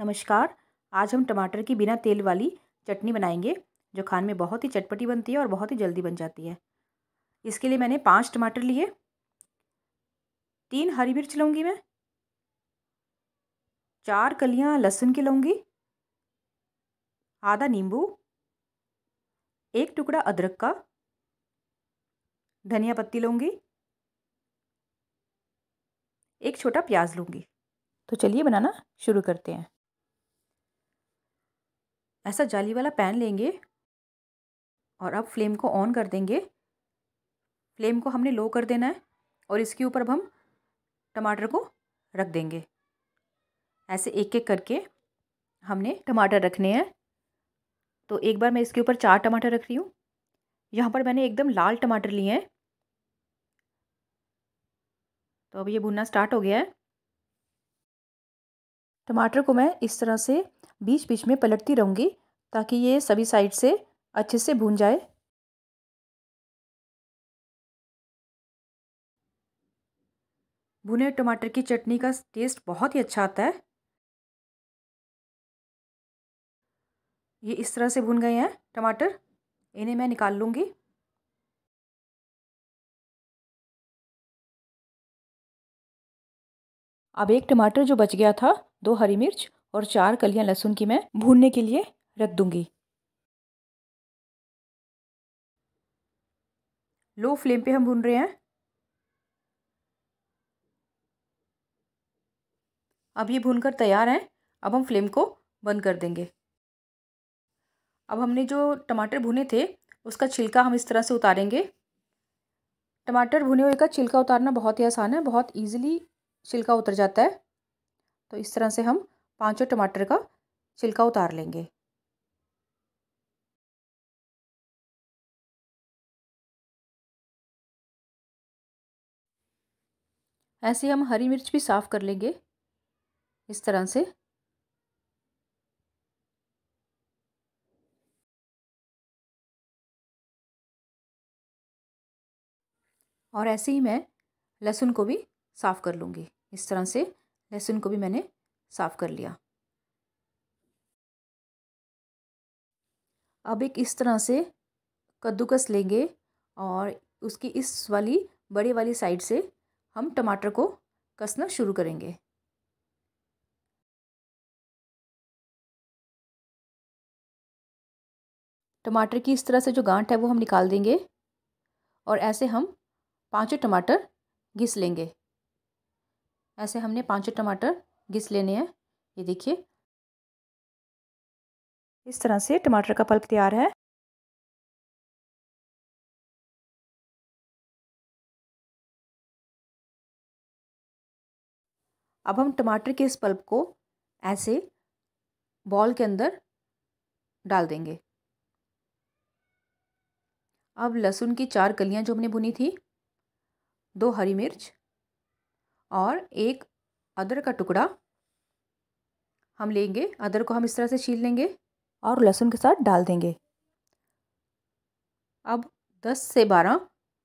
नमस्कार आज हम टमाटर की बिना तेल वाली चटनी बनाएंगे जो खान में बहुत ही चटपटी बनती है और बहुत ही जल्दी बन जाती है इसके लिए मैंने पाँच टमाटर लिए तीन हरी मिर्च लूँगी मैं चार कलियाँ लहसुन की लूँगी आधा नींबू एक टुकड़ा अदरक का धनिया पत्ती लूँगी एक छोटा प्याज लूँगी तो चलिए बनाना शुरू करते हैं ऐसा जाली वाला पैन लेंगे और अब फ्लेम को ऑन कर देंगे फ्लेम को हमने लो कर देना है और इसके ऊपर अब हम टमाटर को रख देंगे ऐसे एक एक करके हमने टमाटर रखने हैं तो एक बार मैं इसके ऊपर चार टमाटर रख रही हूँ यहाँ पर मैंने एकदम लाल टमाटर लिए हैं तो अब ये भुनना स्टार्ट हो गया है टमाटर को मैं इस तरह से बीच बीच में पलटती रहूँगी ताकि ये सभी साइड से अच्छे से भून जाए भुने टमाटर की चटनी का टेस्ट बहुत ही अच्छा आता है ये इस तरह से भुन गए हैं टमाटर इन्हें मैं निकाल लूँगी अब एक टमाटर जो बच गया था दो हरी मिर्च और चार कलियां लहसुन की मैं भूनने के लिए रख दूंगी लो फ्लेम पे हम भून रहे हैं अब ये भूनकर तैयार हैं अब हम फ्लेम को बंद कर देंगे अब हमने जो टमाटर भुने थे उसका छिलका हम इस तरह से उतारेंगे टमाटर भुने हुए का छिलका उतारना बहुत ही आसान है बहुत ईजिली छिलका उतर जाता है तो इस तरह से हम पाँचों टमाटर का छिलका उतार लेंगे ऐसे हम हरी मिर्च भी साफ़ कर लेंगे इस तरह से और ऐसे ही मैं लहसुन को भी साफ़ कर लूँगी इस तरह से लहसुन को भी मैंने साफ़ कर लिया अब एक इस तरह से कद्दूकस लेंगे और उसकी इस वाली बड़ी वाली साइड से हम टमाटर को कसना शुरू करेंगे टमाटर की इस तरह से जो गांठ है वो हम निकाल देंगे और ऐसे हम पांचों टमाटर घिस लेंगे ऐसे हमने पांचों टमाटर घिस लेने हैं ये देखिए इस तरह से टमाटर का पल्प तैयार है अब हम टमाटर के इस पल्प को ऐसे बॉल के अंदर डाल देंगे अब लहसुन की चार कलियां जो हमने भुनी थी दो हरी मिर्च और एक अदर का टुकड़ा हम लेंगे अदर को हम इस तरह से छील लेंगे और लहसुन के साथ डाल देंगे अब दस से बारह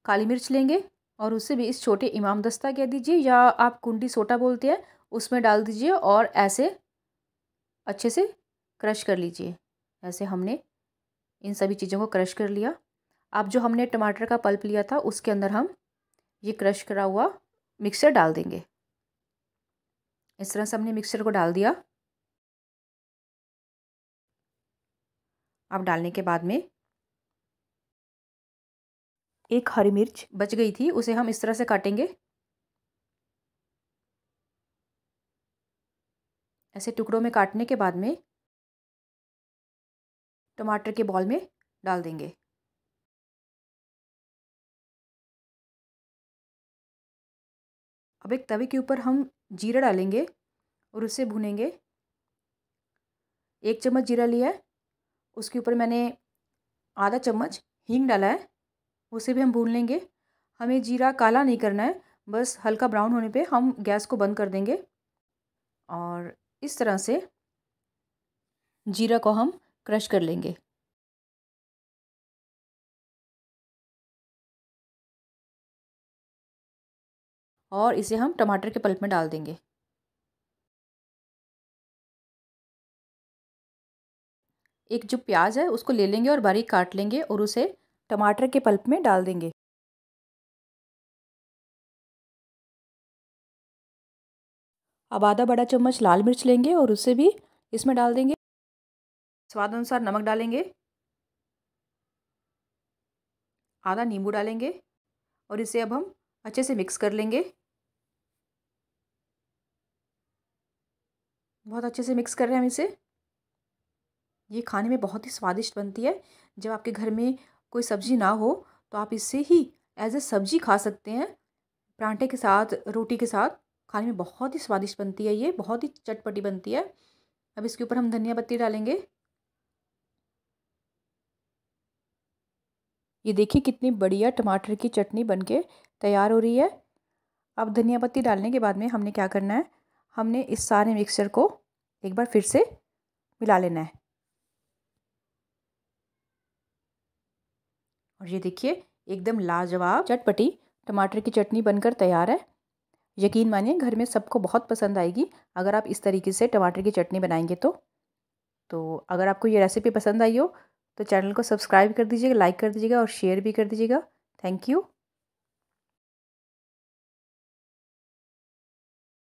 काली मिर्च लेंगे और उसे भी इस छोटे इमाम दस्ता कह दीजिए या आप कुंडी सोटा बोलते हैं उसमें डाल दीजिए और ऐसे अच्छे से क्रश कर लीजिए ऐसे हमने इन सभी चीज़ों को क्रश कर लिया अब जो हमने टमाटर का पल्प लिया था उसके अंदर हम ये क्रश करा हुआ मिक्सर डाल देंगे इस तरह से हमने मिक्सचर को डाल दिया अब डालने के बाद में एक हरी मिर्च बच गई थी उसे हम इस तरह से काटेंगे ऐसे टुकड़ों में काटने के बाद में टमाटर के बॉल में डाल देंगे अब एक तवे के ऊपर हम जीरा डालेंगे और उसे भुनेंगे एक चम्मच जीरा लिया है उसके ऊपर मैंने आधा चम्मच हींग डाला है उसे भी हम भून लेंगे हमें जीरा काला नहीं करना है बस हल्का ब्राउन होने पे हम गैस को बंद कर देंगे और इस तरह से जीरा को हम क्रश कर लेंगे और इसे हम टमाटर के पल्प में डाल देंगे एक जो प्याज है उसको ले लेंगे और बारीक काट लेंगे और उसे टमाटर के पल्प में डाल देंगे अब आधा बड़ा चम्मच लाल मिर्च लेंगे और उसे भी इसमें डाल देंगे स्वाद अनुसार नमक डालेंगे आधा नींबू डालेंगे और इसे अब हम अच्छे से मिक्स कर लेंगे बहुत अच्छे से मिक्स कर रहे हैं हम इसे ये खाने में बहुत ही स्वादिष्ट बनती है जब आपके घर में कोई सब्ज़ी ना हो तो आप इसे ही एज ए सब्ज़ी खा सकते हैं परांठे के साथ रोटी के साथ खाने में बहुत ही स्वादिष्ट बनती है ये बहुत ही चटपटी बनती है अब इसके ऊपर हम धनिया पत्ती डालेंगे ये देखिए कितनी बढ़िया टमाटर की चटनी बनके तैयार हो रही है अब धनिया पत्ती डालने के बाद में हमने क्या करना है हमने इस सारे मिक्सचर को एक बार फिर से मिला लेना है और ये देखिए एकदम लाजवाब चटपटी टमाटर की चटनी बनकर तैयार है यकीन मानिए घर में सबको बहुत पसंद आएगी अगर आप इस तरीके से टमाटर की चटनी बनाएंगे तो तो अगर आपको ये रेसिपी पसंद आई हो तो चैनल को सब्सक्राइब कर दीजिएगा लाइक कर दीजिएगा और शेयर भी कर दीजिएगा थैंक यू